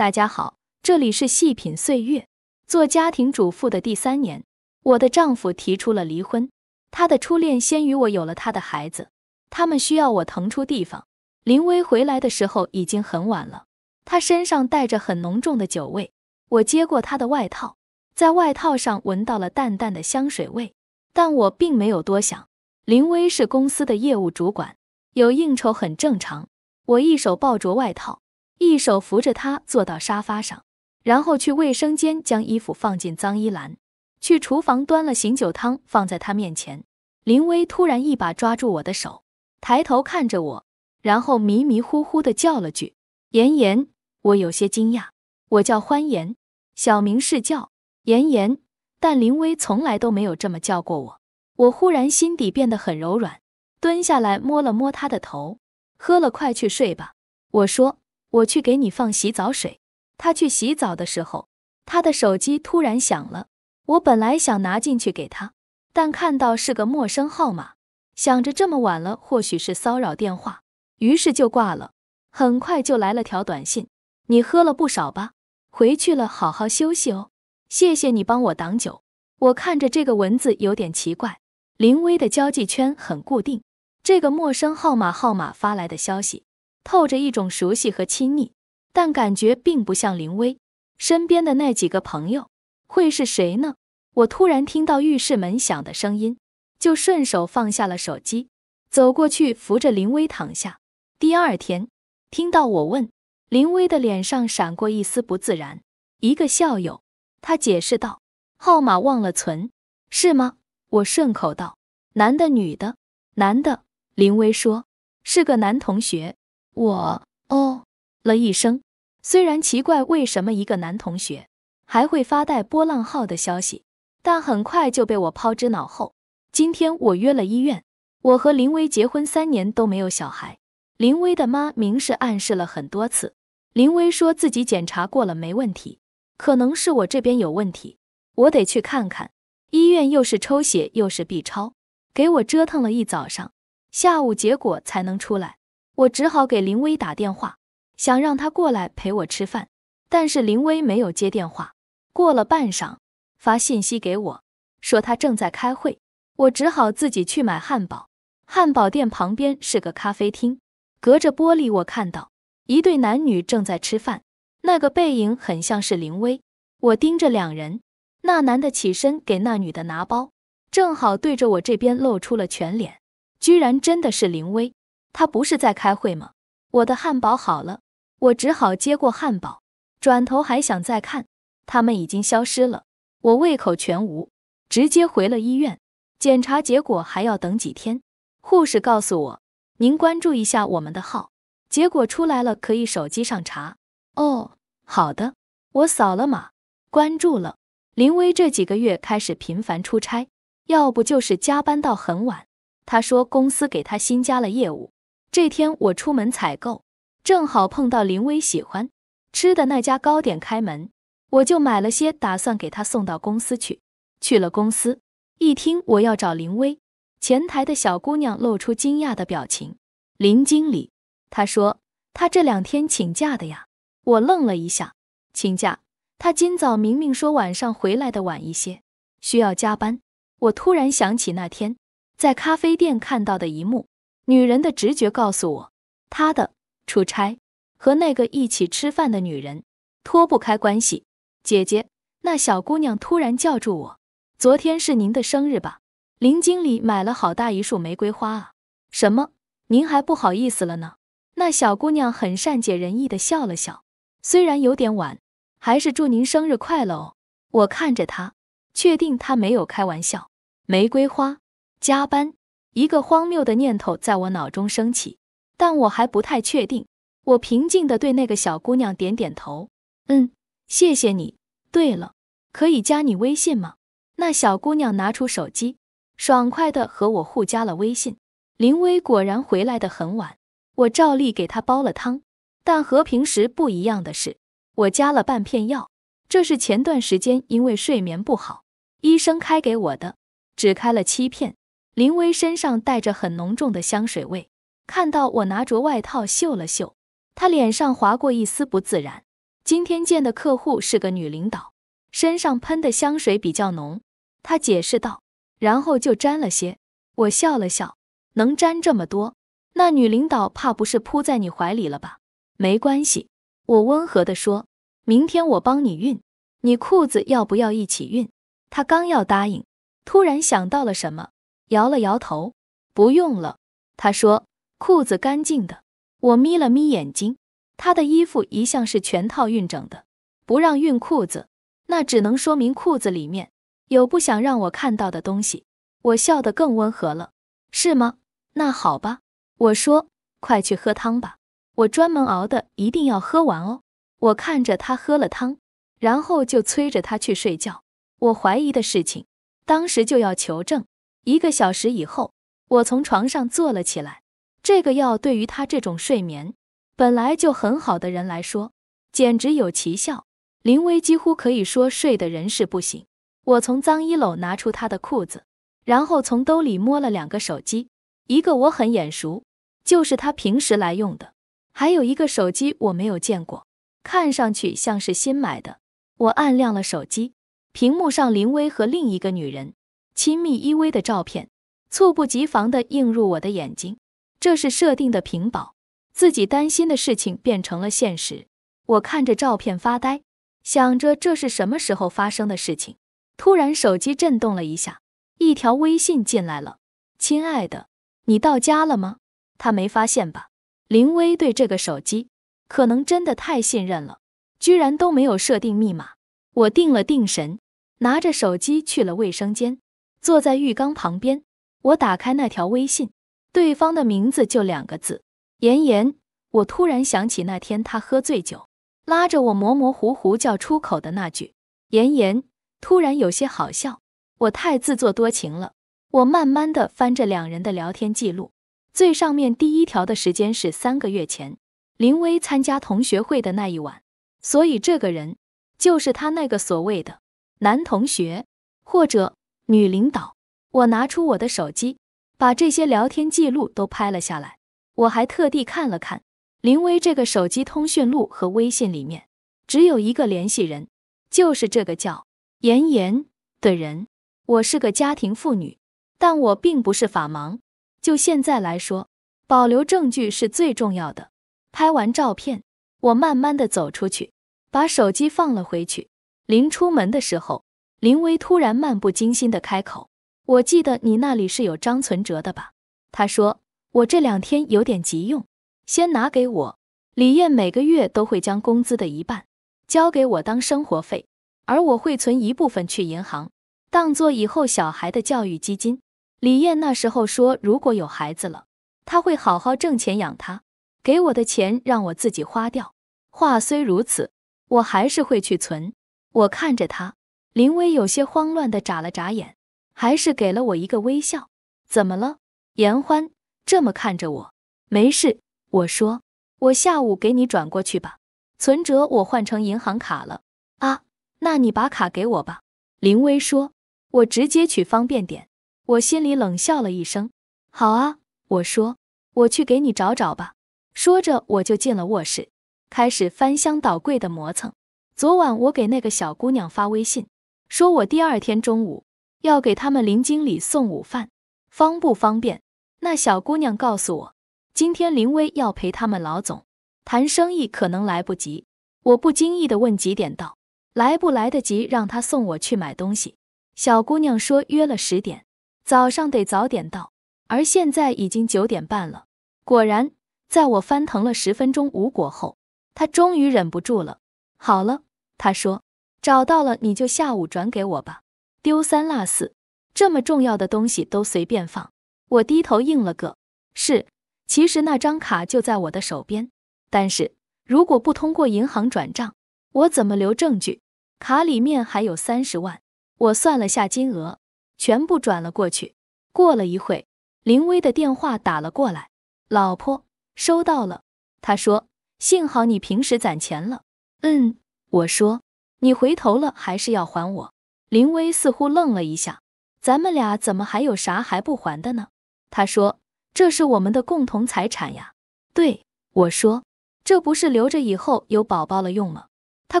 大家好，这里是细品岁月。做家庭主妇的第三年，我的丈夫提出了离婚。他的初恋先于我有了他的孩子，他们需要我腾出地方。林威回来的时候已经很晚了，他身上带着很浓重的酒味。我接过他的外套，在外套上闻到了淡淡的香水味，但我并没有多想。林威是公司的业务主管，有应酬很正常。我一手抱着外套。一手扶着他坐到沙发上，然后去卫生间将衣服放进脏衣篮，去厨房端了醒酒汤放在他面前。林威突然一把抓住我的手，抬头看着我，然后迷迷糊糊地叫了句“妍妍”。我有些惊讶，我叫欢妍，小名是叫妍妍，但林威从来都没有这么叫过我。我忽然心底变得很柔软，蹲下来摸了摸他的头，喝了快去睡吧，我说。我去给你放洗澡水。他去洗澡的时候，他的手机突然响了。我本来想拿进去给他，但看到是个陌生号码，想着这么晚了，或许是骚扰电话，于是就挂了。很快就来了条短信：“你喝了不少吧？回去了好好休息哦。谢谢你帮我挡酒。”我看着这个文字有点奇怪。林薇的交际圈很固定，这个陌生号码号码发来的消息。透着一种熟悉和亲昵，但感觉并不像林威身边的那几个朋友，会是谁呢？我突然听到浴室门响的声音，就顺手放下了手机，走过去扶着林威躺下。第二天，听到我问林威的脸上闪过一丝不自然。一个校友，他解释道：“号码忘了存，是吗？”我顺口道：“男的，女的？男的。”林威说：“是个男同学。”我哦了一声，虽然奇怪为什么一个男同学还会发带波浪号的消息，但很快就被我抛之脑后。今天我约了医院，我和林薇结婚三年都没有小孩，林薇的妈明示暗示了很多次，林薇说自己检查过了没问题，可能是我这边有问题，我得去看看。医院又是抽血又是 B 超，给我折腾了一早上，下午结果才能出来。我只好给林威打电话，想让他过来陪我吃饭，但是林威没有接电话。过了半晌，发信息给我，说他正在开会。我只好自己去买汉堡。汉堡店旁边是个咖啡厅，隔着玻璃我看到一对男女正在吃饭，那个背影很像是林威。我盯着两人，那男的起身给那女的拿包，正好对着我这边露出了全脸，居然真的是林威。他不是在开会吗？我的汉堡好了，我只好接过汉堡，转头还想再看，他们已经消失了，我胃口全无，直接回了医院。检查结果还要等几天，护士告诉我，您关注一下我们的号，结果出来了可以手机上查。哦，好的，我扫了码，关注了。林威这几个月开始频繁出差，要不就是加班到很晚。他说公司给他新加了业务。这天我出门采购，正好碰到林薇喜欢吃的那家糕点开门，我就买了些，打算给她送到公司去。去了公司，一听我要找林薇，前台的小姑娘露出惊讶的表情：“林经理，她说她这两天请假的呀。”我愣了一下：“请假？他今早明明说晚上回来的晚一些，需要加班。”我突然想起那天在咖啡店看到的一幕。女人的直觉告诉我，他的出差和那个一起吃饭的女人脱不开关系。姐姐，那小姑娘突然叫住我：“昨天是您的生日吧？”林经理买了好大一束玫瑰花啊！什么？您还不好意思了呢？那小姑娘很善解人意的笑了笑，虽然有点晚，还是祝您生日快乐哦！我看着她，确定她没有开玩笑。玫瑰花，加班。一个荒谬的念头在我脑中升起，但我还不太确定。我平静地对那个小姑娘点点头：“嗯，谢谢你。对了，可以加你微信吗？”那小姑娘拿出手机，爽快地和我互加了微信。林薇果然回来的很晚，我照例给她煲了汤，但和平时不一样的是，我加了半片药。这是前段时间因为睡眠不好，医生开给我的，只开了七片。林薇身上带着很浓重的香水味，看到我拿着外套嗅了嗅，她脸上划过一丝不自然。今天见的客户是个女领导，身上喷的香水比较浓，她解释道，然后就沾了些。我笑了笑，能沾这么多，那女领导怕不是扑在你怀里了吧？没关系，我温和的说，明天我帮你熨，你裤子要不要一起熨？她刚要答应，突然想到了什么。摇了摇头，不用了。他说：“裤子干净的。”我眯了眯眼睛，他的衣服一向是全套熨整的，不让熨裤子，那只能说明裤子里面有不想让我看到的东西。我笑得更温和了，是吗？那好吧，我说：“快去喝汤吧，我专门熬的，一定要喝完哦。”我看着他喝了汤，然后就催着他去睡觉。我怀疑的事情，当时就要求证。一个小时以后，我从床上坐了起来。这个药对于他这种睡眠本来就很好的人来说，简直有奇效。林威几乎可以说睡得人事不省。我从脏衣篓拿出他的裤子，然后从兜里摸了两个手机，一个我很眼熟，就是他平时来用的；还有一个手机我没有见过，看上去像是新买的。我按亮了手机，屏幕上林威和另一个女人。亲密依偎的照片，猝不及防地映入我的眼睛。这是设定的屏保，自己担心的事情变成了现实。我看着照片发呆，想着这是什么时候发生的事情。突然，手机震动了一下，一条微信进来了：“亲爱的，你到家了吗？他没发现吧？”林薇对这个手机可能真的太信任了，居然都没有设定密码。我定了定神，拿着手机去了卫生间。坐在浴缸旁边，我打开那条微信，对方的名字就两个字：妍妍。我突然想起那天他喝醉酒，拉着我模模糊糊叫出口的那句“妍妍”，突然有些好笑。我太自作多情了。我慢慢的翻着两人的聊天记录，最上面第一条的时间是三个月前，林薇参加同学会的那一晚。所以这个人，就是他那个所谓的男同学，或者。女领导，我拿出我的手机，把这些聊天记录都拍了下来。我还特地看了看林威这个手机通讯录和微信里面，只有一个联系人，就是这个叫妍妍的人。我是个家庭妇女，但我并不是法盲。就现在来说，保留证据是最重要的。拍完照片，我慢慢的走出去，把手机放了回去。临出门的时候。林薇突然漫不经心地开口：“我记得你那里是有张存折的吧？”他说：“我这两天有点急用，先拿给我。”李艳每个月都会将工资的一半交给我当生活费，而我会存一部分去银行，当做以后小孩的教育基金。李艳那时候说：“如果有孩子了，他会好好挣钱养他，给我的钱让我自己花掉。”话虽如此，我还是会去存。我看着他。林薇有些慌乱的眨了眨眼，还是给了我一个微笑。怎么了？严欢这么看着我。没事，我说，我下午给你转过去吧。存折我换成银行卡了。啊，那你把卡给我吧。林薇说，我直接取方便点。我心里冷笑了一声。好啊，我说，我去给你找找吧。说着，我就进了卧室，开始翻箱倒柜的磨蹭。昨晚我给那个小姑娘发微信。说我第二天中午要给他们林经理送午饭，方不方便？那小姑娘告诉我，今天林威要陪他们老总谈生意，可能来不及。我不经意地问几点到，来不来得及让他送我去买东西？小姑娘说约了十点，早上得早点到。而现在已经九点半了。果然，在我翻腾了十分钟无果后，她终于忍不住了。好了，她说。找到了，你就下午转给我吧。丢三落四，这么重要的东西都随便放。我低头应了个是。其实那张卡就在我的手边，但是如果不通过银行转账，我怎么留证据？卡里面还有三十万，我算了下金额，全部转了过去。过了一会，林威的电话打了过来，老婆收到了。他说：“幸好你平时攒钱了。”嗯，我说。你回头了还是要还我？林威似乎愣了一下，咱们俩怎么还有啥还不还的呢？他说：“这是我们的共同财产呀。”对我说：“这不是留着以后有宝宝了用吗？”他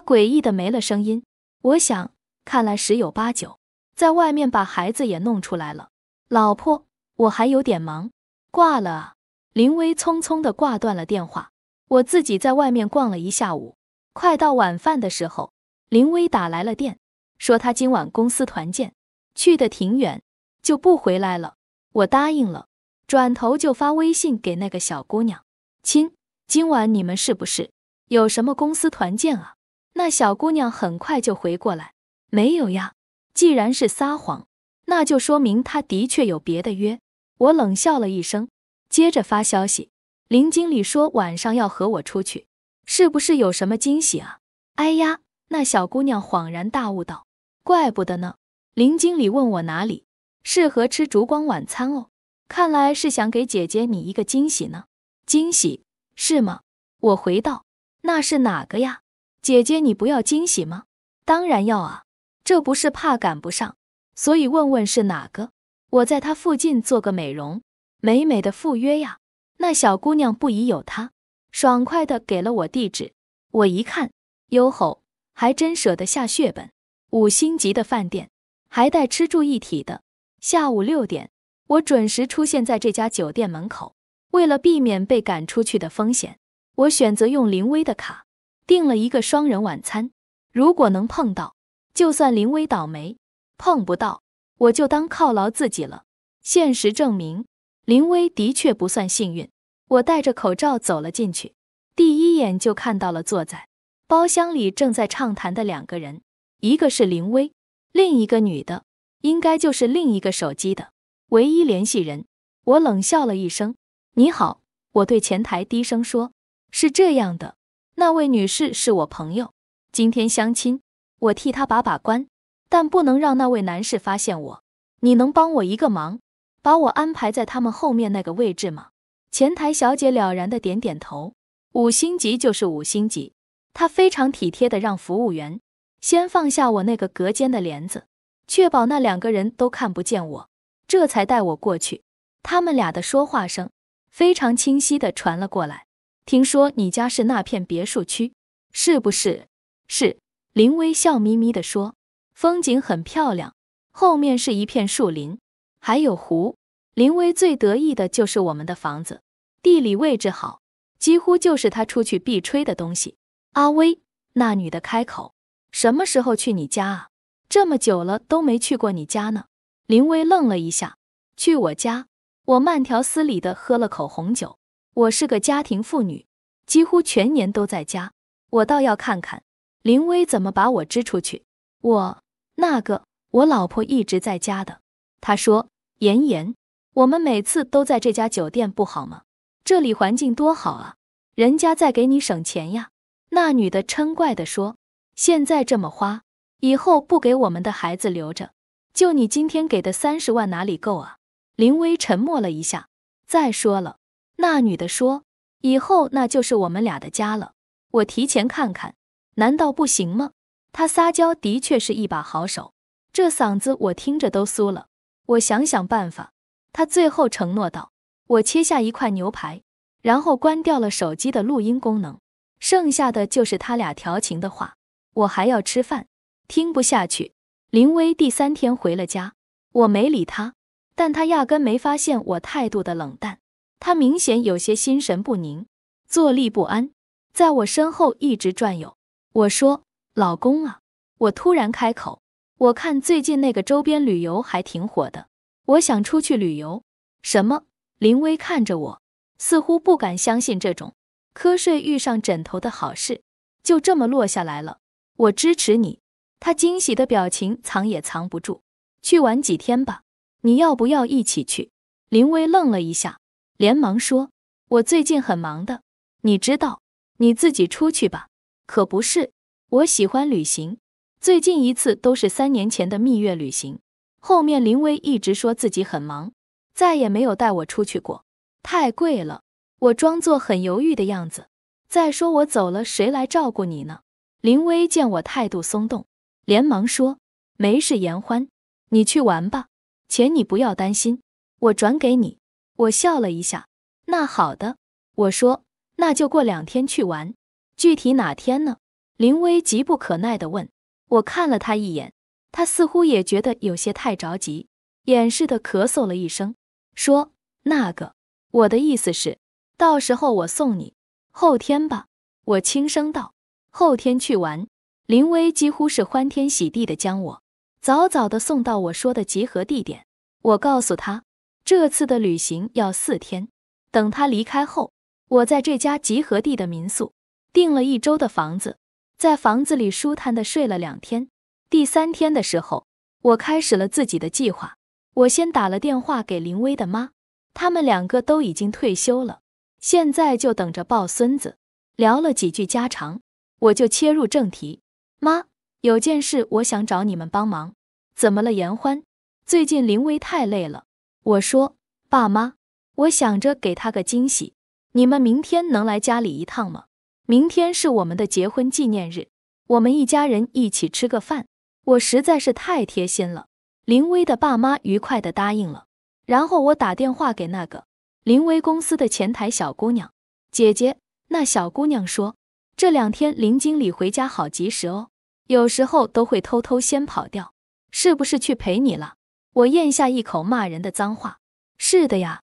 诡异的没了声音。我想，看来十有八九，在外面把孩子也弄出来了。老婆，我还有点忙，挂了啊！林威匆匆的挂断了电话。我自己在外面逛了一下午，快到晚饭的时候。林威打来了电，说他今晚公司团建，去的挺远，就不回来了。我答应了，转头就发微信给那个小姑娘：“亲，今晚你们是不是有什么公司团建啊？”那小姑娘很快就回过来：“没有呀。”既然是撒谎，那就说明他的确有别的约。我冷笑了一声，接着发消息：“林经理说晚上要和我出去，是不是有什么惊喜啊？”哎呀。那小姑娘恍然大悟道：“怪不得呢。”林经理问我哪里适合吃烛光晚餐哦，看来是想给姐姐你一个惊喜呢。惊喜是吗？我回道：“那是哪个呀？姐姐你不要惊喜吗？当然要啊，这不是怕赶不上，所以问问是哪个。我在他附近做个美容，美美的赴约呀。”那小姑娘不疑有他，爽快的给了我地址。我一看，哟吼！还真舍得下血本，五星级的饭店，还带吃住一体的。下午六点，我准时出现在这家酒店门口。为了避免被赶出去的风险，我选择用林威的卡订了一个双人晚餐。如果能碰到，就算林威倒霉；碰不到，我就当犒劳自己了。现实证明，林威的确不算幸运。我戴着口罩走了进去，第一眼就看到了坐在。包厢里正在畅谈的两个人，一个是林薇，另一个女的，应该就是另一个手机的唯一联系人。我冷笑了一声：“你好。”我对前台低声说：“是这样的，那位女士是我朋友，今天相亲，我替她把把关，但不能让那位男士发现我。你能帮我一个忙，把我安排在他们后面那个位置吗？”前台小姐了然的点点头：“五星级就是五星级。”他非常体贴地让服务员先放下我那个隔间的帘子，确保那两个人都看不见我，这才带我过去。他们俩的说话声非常清晰地传了过来。听说你家是那片别墅区，是不是？是林薇笑眯眯地说：“风景很漂亮，后面是一片树林，还有湖。”林薇最得意的就是我们的房子，地理位置好，几乎就是他出去必吹的东西。阿威，那女的开口：“什么时候去你家啊？这么久了都没去过你家呢。”林威愣了一下：“去我家？”我慢条斯理地喝了口红酒：“我是个家庭妇女，几乎全年都在家。我倒要看看林威怎么把我支出去。”我那个，我老婆一直在家的。他说：“妍妍，我们每次都在这家酒店不好吗？这里环境多好啊，人家在给你省钱呀。”那女的嗔怪地说：“现在这么花，以后不给我们的孩子留着，就你今天给的三十万哪里够啊？”林薇沉默了一下。再说了，那女的说：“以后那就是我们俩的家了，我提前看看，难道不行吗？”她撒娇的确是一把好手，这嗓子我听着都酥了。我想想办法。他最后承诺道：“我切下一块牛排，然后关掉了手机的录音功能。”剩下的就是他俩调情的话，我还要吃饭，听不下去。林威第三天回了家，我没理他，但他压根没发现我态度的冷淡，他明显有些心神不宁，坐立不安，在我身后一直转悠。我说：“老公啊！”我突然开口，我看最近那个周边旅游还挺火的，我想出去旅游。什么？林威看着我，似乎不敢相信这种。瞌睡遇上枕头的好事，就这么落下来了。我支持你。他惊喜的表情藏也藏不住。去玩几天吧？你要不要一起去？林薇愣了一下，连忙说：“我最近很忙的，你知道。你自己出去吧。”可不是，我喜欢旅行，最近一次都是三年前的蜜月旅行。后面林薇一直说自己很忙，再也没有带我出去过。太贵了。我装作很犹豫的样子。再说我走了，谁来照顾你呢？林威见我态度松动，连忙说：“没事，言欢，你去玩吧，钱你不要担心，我转给你。”我笑了一下。那好的，我说，那就过两天去玩。具体哪天呢？林威急不可耐地问。我看了他一眼，他似乎也觉得有些太着急，掩饰的咳嗽了一声，说：“那个，我的意思是。”到时候我送你，后天吧。我轻声道：“后天去玩。”林威几乎是欢天喜地的将我早早的送到我说的集合地点。我告诉他，这次的旅行要四天。等他离开后，我在这家集合地的民宿订了一周的房子，在房子里舒坦的睡了两天。第三天的时候，我开始了自己的计划。我先打了电话给林威的妈，他们两个都已经退休了。现在就等着抱孙子，聊了几句家常，我就切入正题。妈，有件事我想找你们帮忙，怎么了？严欢，最近林薇太累了。我说，爸妈，我想着给他个惊喜，你们明天能来家里一趟吗？明天是我们的结婚纪念日，我们一家人一起吃个饭。我实在是太贴心了。林薇的爸妈愉快的答应了，然后我打电话给那个。林威公司的前台小姑娘，姐姐。那小姑娘说：“这两天林经理回家好及时哦，有时候都会偷偷先跑掉，是不是去陪你了？”我咽下一口骂人的脏话。“是的呀。”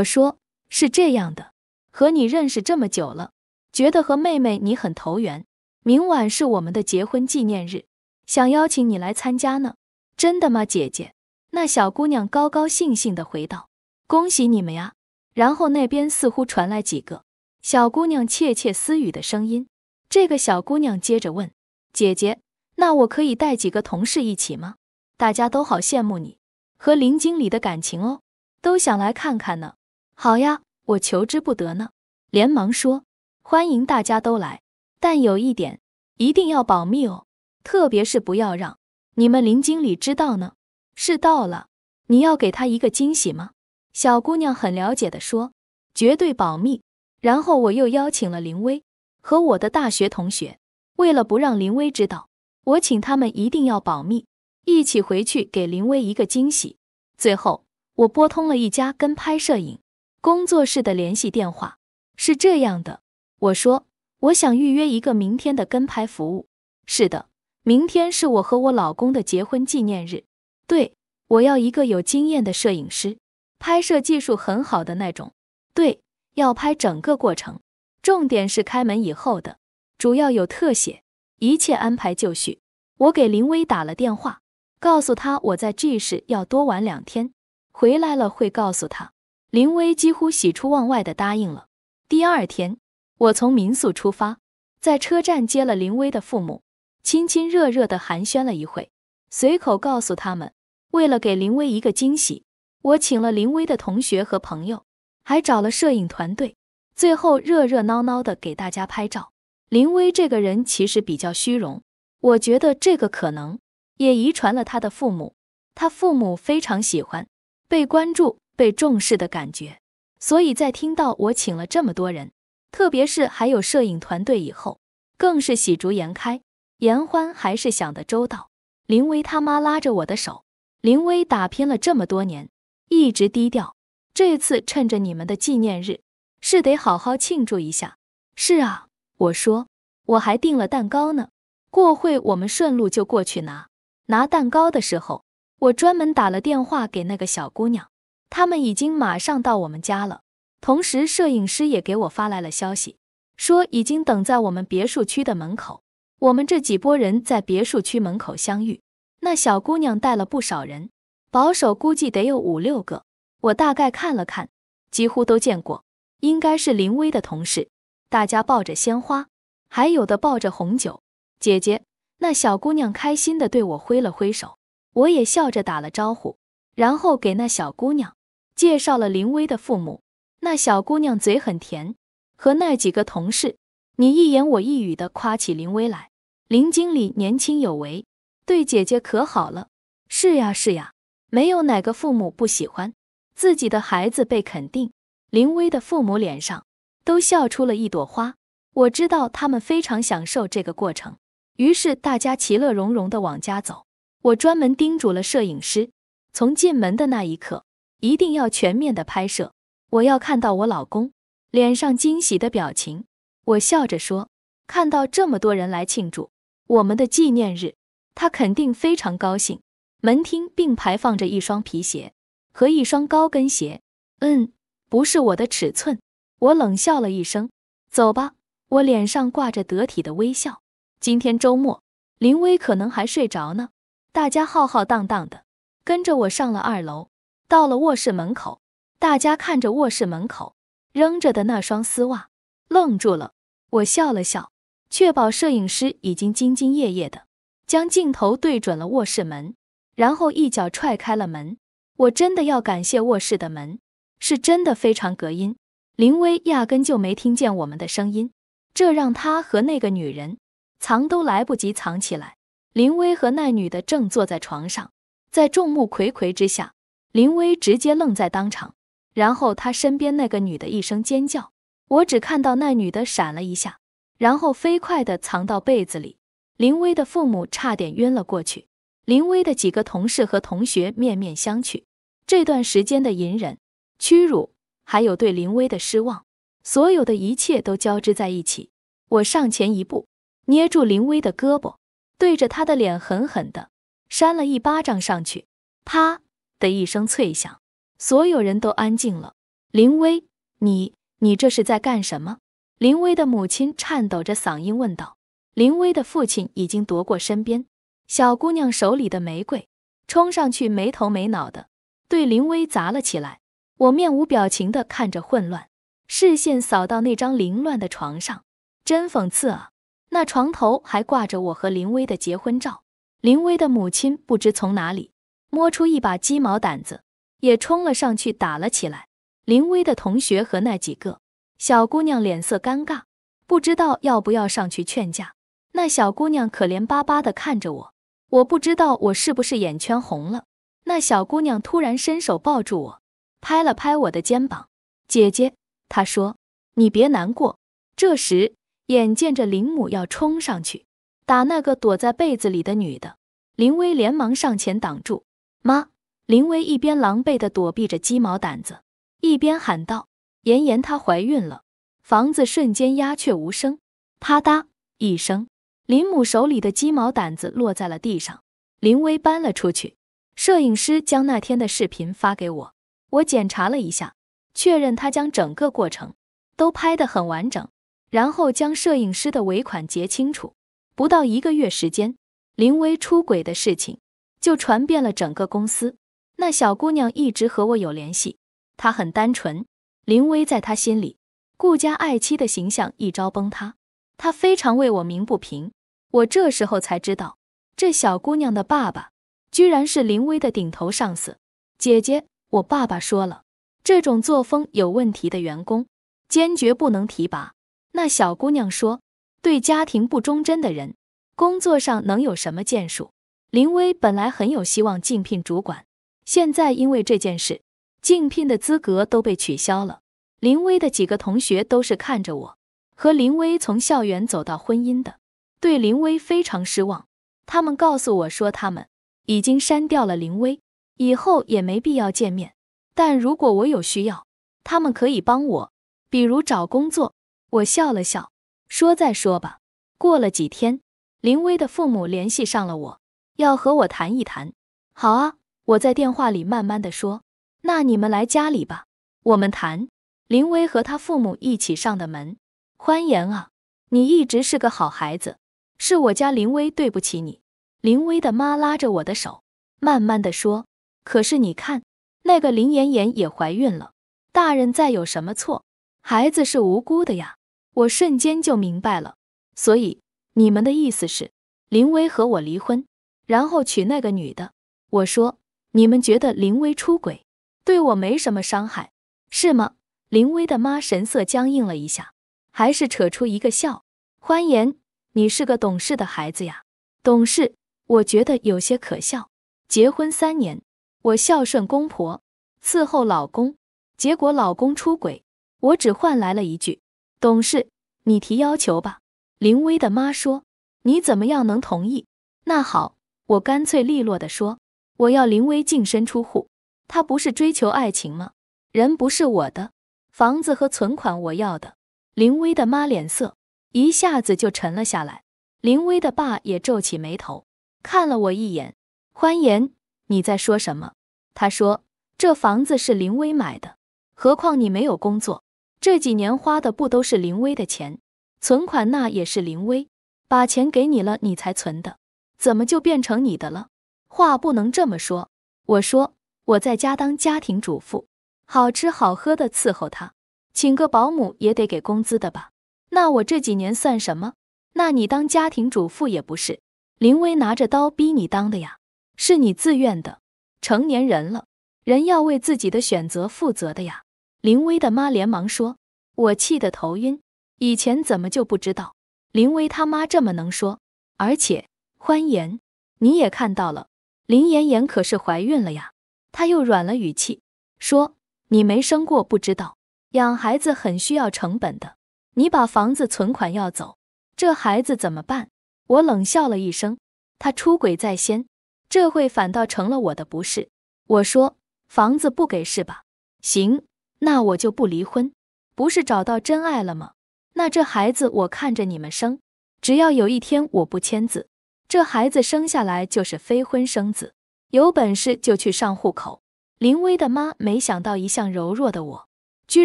我说：“是这样的，和你认识这么久了，觉得和妹妹你很投缘。明晚是我们的结婚纪念日，想邀请你来参加呢。”“真的吗，姐姐？”那小姑娘高高兴兴地回道：“恭喜你们呀！”然后那边似乎传来几个小姑娘窃窃私语的声音。这个小姑娘接着问：“姐姐，那我可以带几个同事一起吗？大家都好羡慕你和林经理的感情哦，都想来看看呢。”“好呀，我求之不得呢。”连忙说：“欢迎大家都来，但有一点，一定要保密哦，特别是不要让你们林经理知道呢。是到了，你要给他一个惊喜吗？”小姑娘很了解的说：“绝对保密。”然后我又邀请了林薇和我的大学同学，为了不让林薇知道，我请他们一定要保密，一起回去给林薇一个惊喜。最后，我拨通了一家跟拍摄影工作室的联系电话，是这样的，我说：“我想预约一个明天的跟拍服务。”“是的，明天是我和我老公的结婚纪念日。”“对，我要一个有经验的摄影师。”拍摄技术很好的那种，对，要拍整个过程，重点是开门以后的，主要有特写，一切安排就绪。我给林威打了电话，告诉他我在 G 市要多玩两天，回来了会告诉他。林威几乎喜出望外的答应了。第二天，我从民宿出发，在车站接了林威的父母亲亲热热的寒暄了一会，随口告诉他们，为了给林威一个惊喜。我请了林威的同学和朋友，还找了摄影团队，最后热热闹闹的给大家拍照。林威这个人其实比较虚荣，我觉得这个可能也遗传了他的父母。他父母非常喜欢被关注、被重视的感觉，所以在听到我请了这么多人，特别是还有摄影团队以后，更是喜逐颜开。严欢还是想得周到，林威他妈拉着我的手，林威打拼了这么多年。一直低调，这次趁着你们的纪念日，是得好好庆祝一下。是啊，我说我还订了蛋糕呢，过会我们顺路就过去拿。拿蛋糕的时候，我专门打了电话给那个小姑娘，他们已经马上到我们家了。同时，摄影师也给我发来了消息，说已经等在我们别墅区的门口。我们这几波人在别墅区门口相遇，那小姑娘带了不少人。保守估计得有五六个，我大概看了看，几乎都见过，应该是林薇的同事。大家抱着鲜花，还有的抱着红酒。姐姐，那小姑娘开心地对我挥了挥手，我也笑着打了招呼，然后给那小姑娘介绍了林薇的父母。那小姑娘嘴很甜，和那几个同事你一言我一语地夸起林薇来。林经理年轻有为，对姐姐可好了。是呀，是呀。没有哪个父母不喜欢自己的孩子被肯定。林威的父母脸上都笑出了一朵花，我知道他们非常享受这个过程。于是大家其乐融融地往家走。我专门叮嘱了摄影师，从进门的那一刻，一定要全面的拍摄。我要看到我老公脸上惊喜的表情。我笑着说：“看到这么多人来庆祝我们的纪念日，他肯定非常高兴。”门厅并排放着一双皮鞋和一双高跟鞋。嗯，不是我的尺寸。我冷笑了一声。走吧，我脸上挂着得体的微笑。今天周末，林威可能还睡着呢。大家浩浩荡荡的跟着我上了二楼，到了卧室门口，大家看着卧室门口扔着的那双丝袜，愣住了。我笑了笑，确保摄影师已经兢兢业业的将镜头对准了卧室门。然后一脚踹开了门，我真的要感谢卧室的门，是真的非常隔音，林威压根就没听见我们的声音，这让他和那个女人藏都来不及藏起来。林威和那女的正坐在床上，在众目睽睽之下，林威直接愣在当场，然后他身边那个女的一声尖叫，我只看到那女的闪了一下，然后飞快的藏到被子里。林威的父母差点晕了过去。林威的几个同事和同学面面相觑，这段时间的隐忍、屈辱，还有对林威的失望，所有的一切都交织在一起。我上前一步，捏住林威的胳膊，对着他的脸狠狠地扇了一巴掌上去，啪的一声脆响，所有人都安静了。林威，你你这是在干什么？林威的母亲颤抖着嗓音问道。林威的父亲已经夺过身边。小姑娘手里的玫瑰，冲上去没头没脑的，对林威砸了起来。我面无表情的看着混乱，视线扫到那张凌乱的床上，真讽刺啊！那床头还挂着我和林威的结婚照。林威的母亲不知从哪里摸出一把鸡毛掸子，也冲了上去打了起来。林威的同学和那几个小姑娘脸色尴尬，不知道要不要上去劝架。那小姑娘可怜巴巴的看着我。我不知道我是不是眼圈红了。那小姑娘突然伸手抱住我，拍了拍我的肩膀：“姐姐。”她说：“你别难过。”这时，眼见着林母要冲上去打那个躲在被子里的女的，林薇连忙上前挡住。妈！林薇一边狼狈地躲避着鸡毛掸子，一边喊道：“妍妍她怀孕了！”房子瞬间鸦雀无声。啪嗒一声。林母手里的鸡毛掸子落在了地上，林威搬了出去。摄影师将那天的视频发给我，我检查了一下，确认他将整个过程都拍得很完整。然后将摄影师的尾款结清楚。不到一个月时间，林威出轨的事情就传遍了整个公司。那小姑娘一直和我有联系，她很单纯，林威在她心里顾家爱妻的形象一朝崩塌，她非常为我鸣不平。我这时候才知道，这小姑娘的爸爸居然是林威的顶头上司。姐姐，我爸爸说了，这种作风有问题的员工，坚决不能提拔。那小姑娘说：“对家庭不忠贞的人，工作上能有什么建树？”林威本来很有希望竞聘主管，现在因为这件事，竞聘的资格都被取消了。林威的几个同学都是看着我和林威从校园走到婚姻的。对林威非常失望，他们告诉我说，他们已经删掉了林威，以后也没必要见面。但如果我有需要，他们可以帮我，比如找工作。我笑了笑，说：“再说吧。”过了几天，林威的父母联系上了我，要和我谈一谈。好啊，我在电话里慢慢的说：“那你们来家里吧，我们谈。”林威和他父母一起上的门。欢颜啊，你一直是个好孩子。是我家林威对不起你，林威的妈拉着我的手，慢慢的说：“可是你看，那个林妍妍也怀孕了，大人再有什么错，孩子是无辜的呀。”我瞬间就明白了，所以你们的意思是，林威和我离婚，然后娶那个女的？我说：“你们觉得林威出轨，对我没什么伤害，是吗？”林威的妈神色僵硬了一下，还是扯出一个笑，欢言。你是个懂事的孩子呀，懂事，我觉得有些可笑。结婚三年，我孝顺公婆，伺候老公，结果老公出轨，我只换来了一句“懂事”。你提要求吧。林薇的妈说：“你怎么样能同意？”那好，我干脆利落地说：“我要林薇净身出户。他不是追求爱情吗？人不是我的，房子和存款我要的。”林薇的妈脸色。一下子就沉了下来。林威的爸也皱起眉头，看了我一眼：“欢颜，你在说什么？”他说：“这房子是林威买的，何况你没有工作，这几年花的不都是林威的钱？存款那也是林威把钱给你了，你才存的，怎么就变成你的了？话不能这么说。”我说：“我在家当家庭主妇，好吃好喝的伺候他，请个保姆也得给工资的吧？”那我这几年算什么？那你当家庭主妇也不是，林威拿着刀逼你当的呀，是你自愿的。成年人了，人要为自己的选择负责的呀。林威的妈连忙说：“我气得头晕，以前怎么就不知道？林威他妈这么能说，而且欢颜，你也看到了，林妍妍可是怀孕了呀。”她又软了语气，说：“你没生过不知道，养孩子很需要成本的。”你把房子、存款要走，这孩子怎么办？我冷笑了一声，他出轨在先，这会反倒成了我的不是。我说房子不给是吧？行，那我就不离婚。不是找到真爱了吗？那这孩子我看着你们生，只要有一天我不签字，这孩子生下来就是非婚生子。有本事就去上户口。林薇的妈没想到，一向柔弱的我，居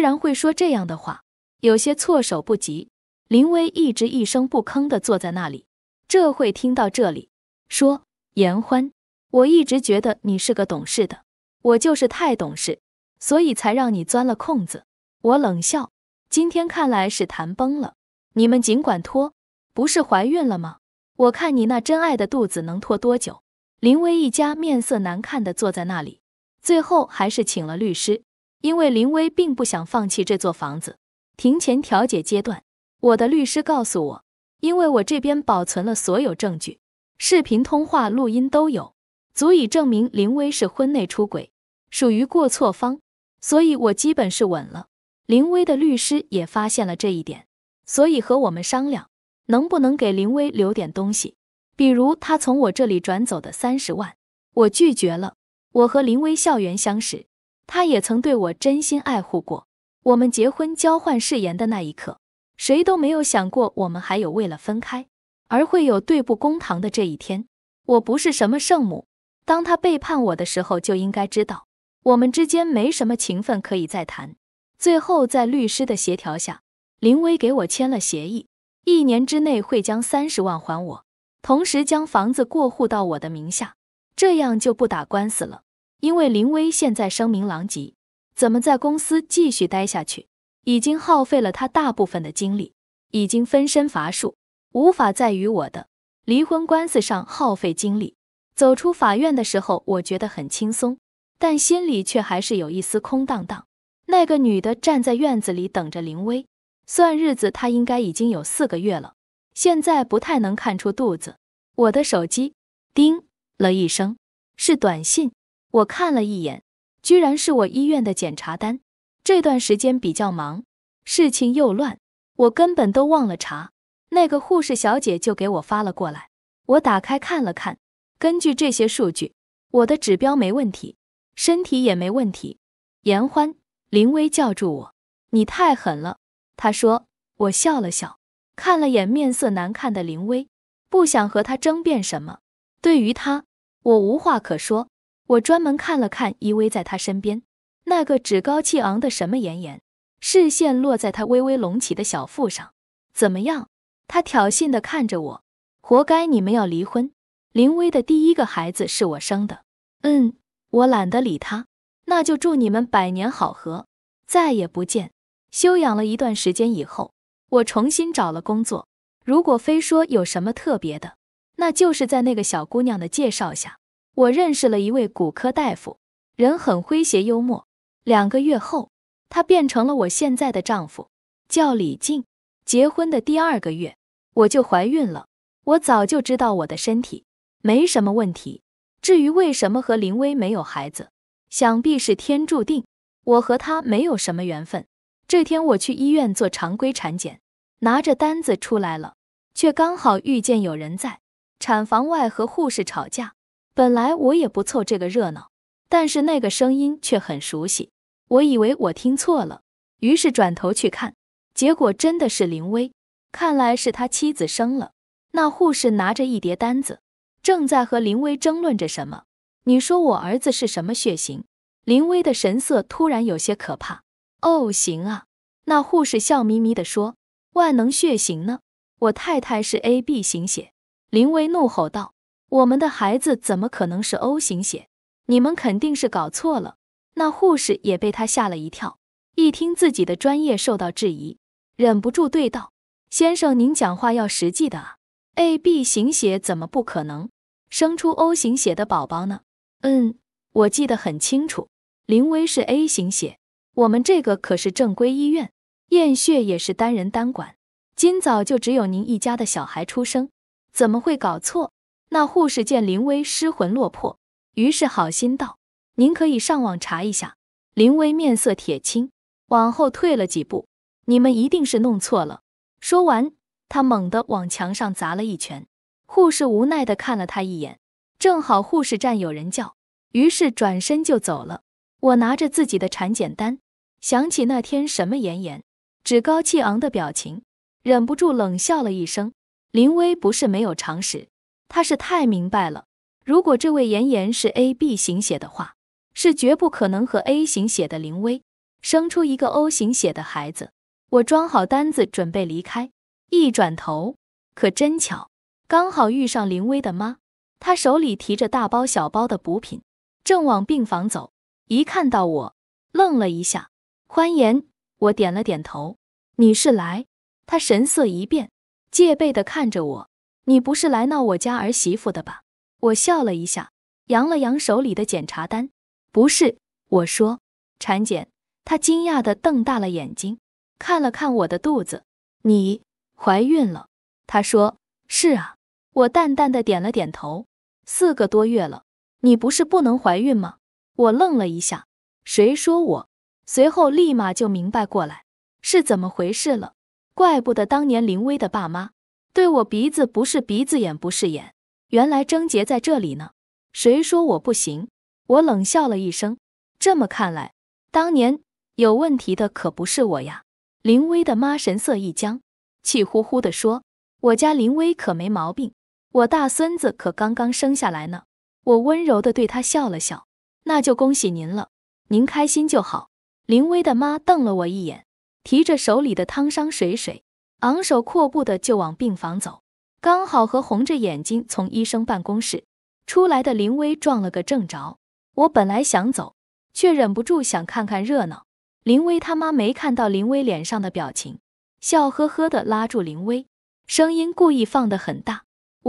然会说这样的话。有些措手不及，林威一直一声不吭地坐在那里。这会听到这里，说：“严欢，我一直觉得你是个懂事的，我就是太懂事，所以才让你钻了空子。”我冷笑：“今天看来是谈崩了，你们尽管拖，不是怀孕了吗？我看你那真爱的肚子能拖多久？”林威一家面色难看地坐在那里，最后还是请了律师，因为林威并不想放弃这座房子。庭前调解阶段，我的律师告诉我，因为我这边保存了所有证据，视频通话录音都有，足以证明林威是婚内出轨，属于过错方，所以我基本是稳了。林威的律师也发现了这一点，所以和我们商量，能不能给林威留点东西，比如他从我这里转走的三十万，我拒绝了。我和林威校园相识，他也曾对我真心爱护过。我们结婚交换誓言的那一刻，谁都没有想过我们还有为了分开而会有对簿公堂的这一天。我不是什么圣母，当他背叛我的时候，就应该知道我们之间没什么情分可以再谈。最后，在律师的协调下，林威给我签了协议，一年之内会将三十万还我，同时将房子过户到我的名下，这样就不打官司了。因为林威现在声名狼藉。怎么在公司继续待下去，已经耗费了他大部分的精力，已经分身乏术，无法再与我的离婚官司上耗费精力。走出法院的时候，我觉得很轻松，但心里却还是有一丝空荡荡。那个女的站在院子里等着林薇，算日子，她应该已经有四个月了，现在不太能看出肚子。我的手机叮了一声，是短信。我看了一眼。居然是我医院的检查单。这段时间比较忙，事情又乱，我根本都忘了查。那个护士小姐就给我发了过来。我打开看了看，根据这些数据，我的指标没问题，身体也没问题。严欢，林薇叫住我：“你太狠了。”他说。我笑了笑，看了眼面色难看的林薇，不想和他争辩什么。对于他，我无话可说。我专门看了看依偎在他身边那个趾高气昂的什么妍妍，视线落在他微微隆起的小腹上。怎么样？他挑衅地看着我，活该你们要离婚。林薇的第一个孩子是我生的。嗯，我懒得理他。那就祝你们百年好合，再也不见。休养了一段时间以后，我重新找了工作。如果非说有什么特别的，那就是在那个小姑娘的介绍下。我认识了一位骨科大夫，人很诙谐幽默。两个月后，他变成了我现在的丈夫，叫李静。结婚的第二个月，我就怀孕了。我早就知道我的身体没什么问题。至于为什么和林薇没有孩子，想必是天注定。我和他没有什么缘分。这天我去医院做常规产检，拿着单子出来了，却刚好遇见有人在产房外和护士吵架。本来我也不凑这个热闹，但是那个声音却很熟悉，我以为我听错了，于是转头去看，结果真的是林薇，看来是他妻子生了。那护士拿着一叠单子，正在和林薇争论着什么。你说我儿子是什么血型？林薇的神色突然有些可怕。哦，行啊，那护士笑眯眯地说：“万能血型呢？我太太是 A B 型血。”林薇怒吼道。我们的孩子怎么可能是 O 型血？你们肯定是搞错了。那护士也被他吓了一跳，一听自己的专业受到质疑，忍不住对道：“先生，您讲话要实际的啊！AB 型血怎么不可能生出 O 型血的宝宝呢？”嗯，我记得很清楚，林薇是 A 型血。我们这个可是正规医院，验血也是单人单管。今早就只有您一家的小孩出生，怎么会搞错？那护士见林威失魂落魄，于是好心道：“您可以上网查一下。”林威面色铁青，往后退了几步：“你们一定是弄错了。”说完，他猛地往墙上砸了一拳。护士无奈地看了他一眼，正好护士站有人叫，于是转身就走了。我拿着自己的产检单，想起那天什么妍妍趾高气昂的表情，忍不住冷笑了一声。林威不是没有常识。他是太明白了，如果这位妍妍是 A、B 型血的话，是绝不可能和 A 型血的林薇生出一个 O 型血的孩子。我装好单子，准备离开，一转头，可真巧，刚好遇上林薇的妈，她手里提着大包小包的补品，正往病房走。一看到我，愣了一下。欢颜，我点了点头。你是来？她神色一变，戒备的看着我。你不是来闹我家儿媳妇的吧？我笑了一下，扬了扬手里的检查单，不是，我说产检。他惊讶的瞪大了眼睛，看了看我的肚子，你怀孕了？他说。是啊，我淡淡的点了点头。四个多月了，你不是不能怀孕吗？我愣了一下，谁说我？随后立马就明白过来是怎么回事了，怪不得当年林薇的爸妈。对我鼻子不是鼻子，眼不是眼，原来症结在这里呢。谁说我不行？我冷笑了一声。这么看来，当年有问题的可不是我呀。林薇的妈神色一僵，气呼呼地说：“我家林薇可没毛病，我大孙子可刚刚生下来呢。”我温柔地对她笑了笑：“那就恭喜您了，您开心就好。”林薇的妈瞪了我一眼，提着手里的汤汤水水。昂首阔步的就往病房走，刚好和红着眼睛从医生办公室出来的林威撞了个正着。我本来想走，却忍不住想看看热闹。林威他妈没看到林威脸上的表情，笑呵呵的拉住林威，声音故意放得很大：“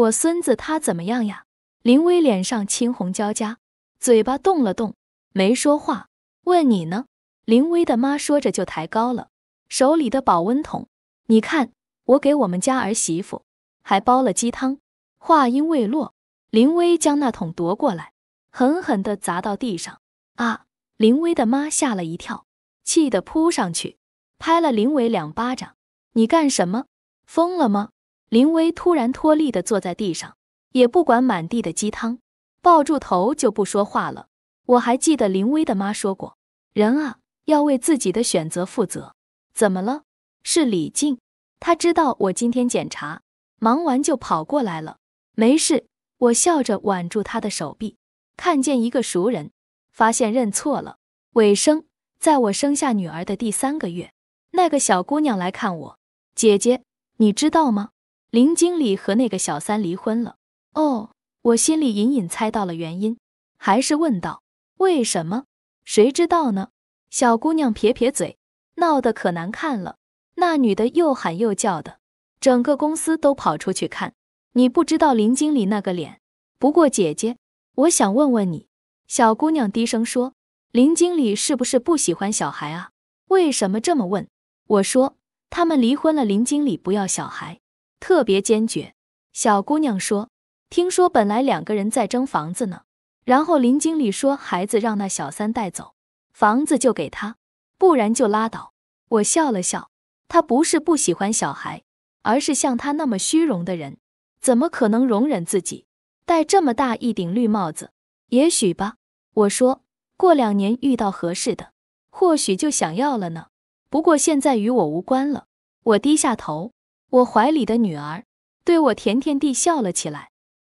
我孙子他怎么样呀？”林威脸上青红交加，嘴巴动了动，没说话。问你呢？林威的妈说着就抬高了手里的保温桶。你看，我给我们家儿媳妇还煲了鸡汤。话音未落，林薇将那桶夺过来，狠狠地砸到地上。啊！林薇的妈吓了一跳，气得扑上去，拍了林伟两巴掌：“你干什么？疯了吗？”林薇突然脱力地坐在地上，也不管满地的鸡汤，抱住头就不说话了。我还记得林薇的妈说过：“人啊，要为自己的选择负责。”怎么了？是李静，他知道我今天检查，忙完就跑过来了。没事，我笑着挽住他的手臂，看见一个熟人，发现认错了。尾生，在我生下女儿的第三个月，那个小姑娘来看我。姐姐，你知道吗？林经理和那个小三离婚了。哦，我心里隐隐猜到了原因，还是问道：为什么？谁知道呢？小姑娘撇撇嘴，闹得可难看了。那女的又喊又叫的，整个公司都跑出去看。你不知道林经理那个脸。不过姐姐，我想问问你，小姑娘低声说，林经理是不是不喜欢小孩啊？为什么这么问？我说他们离婚了，林经理不要小孩，特别坚决。小姑娘说，听说本来两个人在争房子呢，然后林经理说孩子让那小三带走，房子就给他，不然就拉倒。我笑了笑。他不是不喜欢小孩，而是像他那么虚荣的人，怎么可能容忍自己戴这么大一顶绿帽子？也许吧。我说，过两年遇到合适的，或许就想要了呢。不过现在与我无关了。我低下头，我怀里的女儿对我甜甜地笑了起来。